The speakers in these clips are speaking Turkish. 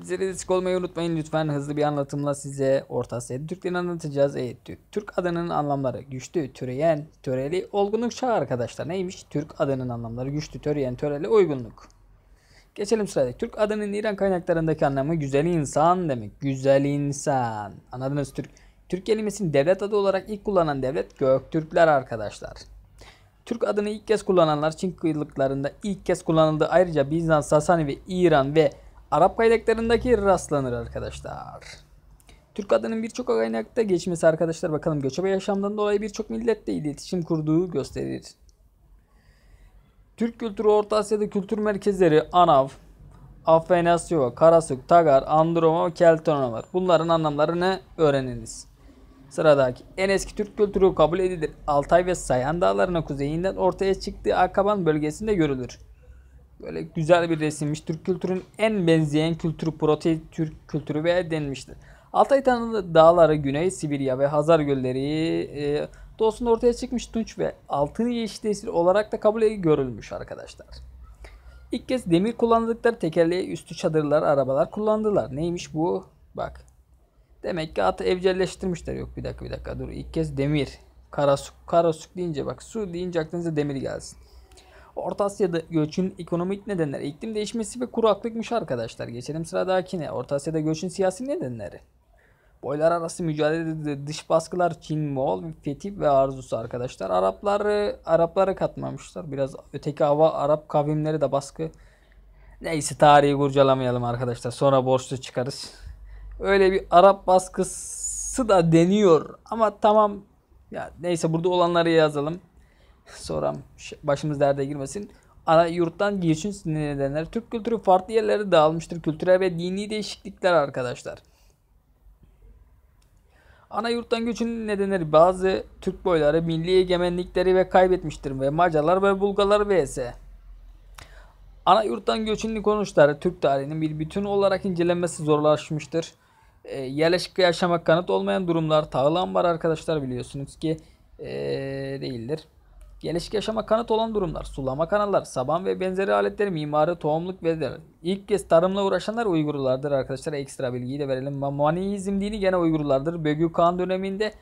Bizlere destek olmayı unutmayın lütfen. Hızlı bir anlatımla size Orta Asya Türklerini anlatacağız. E, Türk, adının anlamları güçlü, türeyen, töreli, olgunluk çağı arkadaşlar. Neymiş? Türk adının anlamları güçlü, töreyen, töreli, uygunluk. Geçelim sıradaki. Türk adının İran kaynaklarındaki anlamı güzel insan demek. Güzel insan. Anladınız Türk. Türk kelimesini devlet adı olarak ilk kullanan devlet Göktürkler arkadaşlar. Türk adını ilk kez kullananlar Çin kıyılıklarında ilk kez kullanıldı. Ayrıca Bizans, Sasani ve İran ve Arap kaynaklarındaki rastlanır arkadaşlar. Türk adının birçok kaynakta geçmesi arkadaşlar bakalım göçebe yaşamdan dolayı birçok milletle iletişim kurduğu gösterir. Türk kültürü Orta Asya'da kültür merkezleri Anav, Afenasyova, Karasuk, Tagar, Androma Keltona var. Bunların anlamlarını öğreniniz. Sıradaki en eski Türk kültürü kabul edilir. Altay ve Sayan dağlarının kuzeyinden ortaya çıktığı Akaban bölgesinde görülür. Böyle güzel bir resimmiş. Türk kültürün en benzeyen kültürü Protein Türk kültürü ve denmiştir. Altay Tanrı dağları Güney Sibirya ve Hazar gölleri e, doğusunda ortaya çıkmış tunç ve altın yeşil olarak da kabul görülmüş arkadaşlar. İlk kez demir kullandıkları tekerleği üstü çadırlar, arabalar kullandılar. Neymiş bu? Bak. Demek ki atı evcilleştirmişler. Yok bir dakika bir dakika dur. İlk kez demir. Karasuk, karasuk deyince bak su deyince aklınıza demir gelsin. Orta Asya'da göçün ekonomik nedenleri iklim değişmesi ve kuraklıkmış arkadaşlar. Geçelim sıradakine. Orta Asya'da göçün siyasi nedenleri. Boylar arası mücadelede dış baskılar Çin, Moğol, Fetih ve arzusu arkadaşlar. Arapları Araplara katmamışlar. Biraz öteki hava Arap kavimleri de baskı. Neyse tarihi kurcalamayalım arkadaşlar. Sonra borçlu çıkarız. Öyle bir Arap baskısı da deniyor. Ama tamam. Ya neyse burada olanları yazalım. Sonra başımız derde girmesin. Ana yurttan girişin nedenler Türk kültürü farklı yerlere dağılmıştır. Kültürel ve dini değişiklikler arkadaşlar. Ana yurttan göçün nedenleri bazı Türk boyları milli egemenlikleri ve kaybetmiştir ve Macarlar ve Bulgarlar vs. Ana yurttan göçünlü konuşları Türk tarihinin bir bütün olarak incelenmesi zorlaşmıştır. E, yerleşik yaşamak kanıt olmayan durumlar tağlambar arkadaşlar biliyorsunuz ki e, değildir. Gelişik yaşama kanıt olan durumlar, sulama kanallar, saban ve benzeri aletler mimarı, tohumluk ve diğer ilk kez tarımla uğraşanlar Uygurlardır arkadaşlar. Ekstra bilgiyi de verelim. Maniizm dini gene Uygurlardır. Bögü Kağan döneminde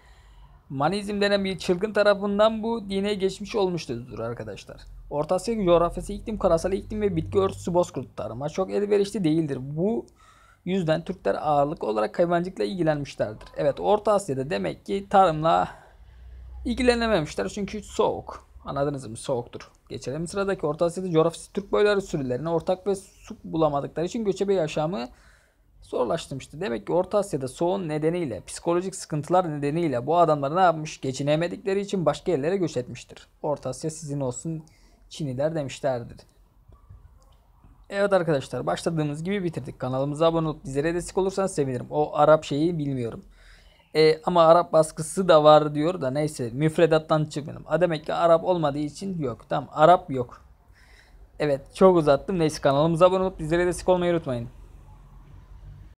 Manizm denen bir çılgın tarafından bu dine geçmiş olmuştur arkadaşlar. Orta Asya coğrafyası iklim, karasal iklim ve bitki örtüsü bozkurt tarıma çok elverişli değildir. Bu yüzden Türkler ağırlık olarak hayvancılıkla ilgilenmişlerdir. Evet Orta Asya'da demek ki tarımla ilgilenememişler çünkü soğuk. Anladınız mı? Soğuktur. Geçelim sıradaki Orta Asya'da coğrafyası Türk boyları sürülerine ortak ve su bulamadıkları için göçebe yaşamı zorlaştırmıştı. Demek ki Orta Asya'da soğun nedeniyle, psikolojik sıkıntılar nedeniyle bu adamlar ne yapmış? Geçinemedikleri için başka yerlere göç etmiştir. Orta Asya sizin olsun Çinliler demişlerdir. Evet arkadaşlar başladığımız gibi bitirdik. Kanalımıza abone olup bizlere destek olursanız sevinirim. O Arap şeyi bilmiyorum. E, ama Arap baskısı da var diyor da neyse müfredattan çıkmadım. A demek ki Arap olmadığı için yok. Tamam Arap yok. Evet çok uzattım. Neyse kanalımıza abone olup bizlere destek olmayı unutmayın.